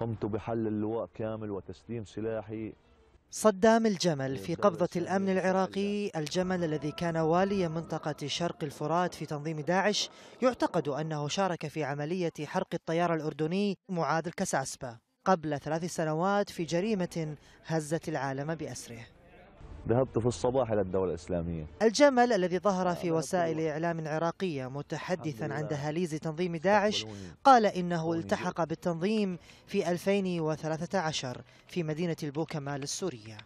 قمت بحل اللواء كامل وتسليم سلاحي صدام الجمل في قبضة الأمن العراقي الجمل الذي كان واليا منطقة شرق الفرات في تنظيم داعش يعتقد أنه شارك في عملية حرق الطيار الأردني معاذ الكساسبة قبل ثلاث سنوات في جريمة هزت العالم بأسره ذهبت في الصباح إلى الدولة الإسلامية الجمل الذي ظهر في وسائل إعلام عراقية متحدثا عن دهاليز تنظيم داعش قال إنه التحق بالتنظيم في 2013 في مدينة البوكمال السورية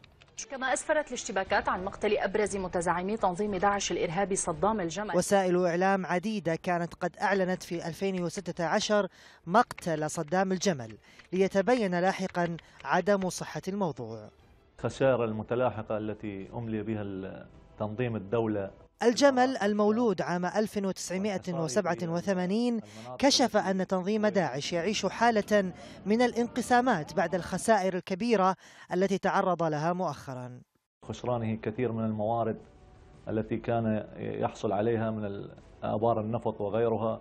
كما أسفرت الاشتباكات عن مقتل أبرز متزعمي تنظيم داعش الإرهابي صدام الجمل وسائل إعلام عديدة كانت قد أعلنت في 2016 مقتل صدام الجمل ليتبين لاحقا عدم صحة الموضوع الخسارة المتلاحقة التي أملي بها تنظيم الدولة الجمل المولود عام 1987 كشف أن تنظيم داعش يعيش حالة من الانقسامات بعد الخسائر الكبيرة التي تعرض لها مؤخرا خسرانه كثير من الموارد التي كان يحصل عليها من آبار النفط وغيرها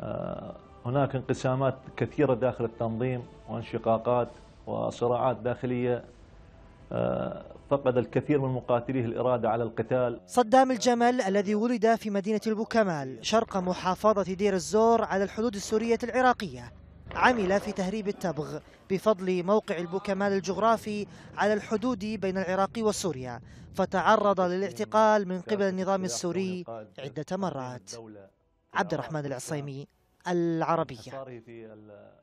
آه، هناك انقسامات كثيرة داخل التنظيم وانشقاقات وصراعات داخلية آه، فقد الكثير من مقاتليه الإرادة على القتال صدام الجمل الذي ولد في مدينة البوكمال شرق محافظة دير الزور على الحدود السورية العراقية عمل في تهريب التبغ بفضل موقع البوكمال الجغرافي على الحدود بين العراق وسوريا فتعرض للاعتقال من قبل النظام السوري عدة مرات عبد الرحمن العصيمي العربية